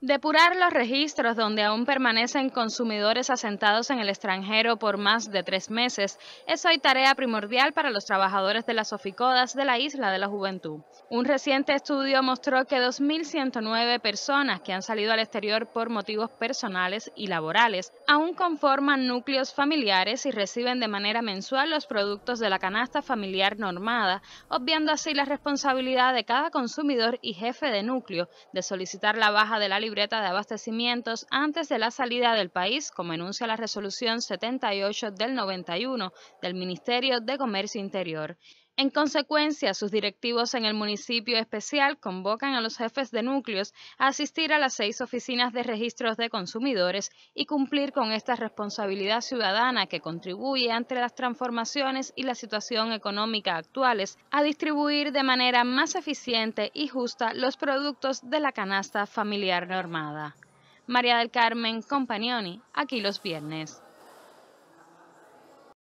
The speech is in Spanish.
Depurar los registros donde aún permanecen consumidores asentados en el extranjero por más de tres meses es hoy tarea primordial para los trabajadores de las oficodas de la Isla de la Juventud. Un reciente estudio mostró que 2.109 personas que han salido al exterior por motivos personales y laborales aún conforman núcleos familiares y reciben de manera mensual los productos de la canasta familiar normada, obviando así la responsabilidad de cada consumidor y jefe de núcleo de solicitar la baja de la libreta de abastecimientos antes de la salida del país, como enuncia la resolución 78 del 91 del Ministerio de Comercio Interior. En consecuencia, sus directivos en el municipio especial convocan a los jefes de núcleos a asistir a las seis oficinas de registros de consumidores y cumplir con esta responsabilidad ciudadana que contribuye ante las transformaciones y la situación económica actuales a distribuir de manera más eficiente y justa los productos de la canasta familiar normada. María del Carmen Compagnoni, aquí los viernes.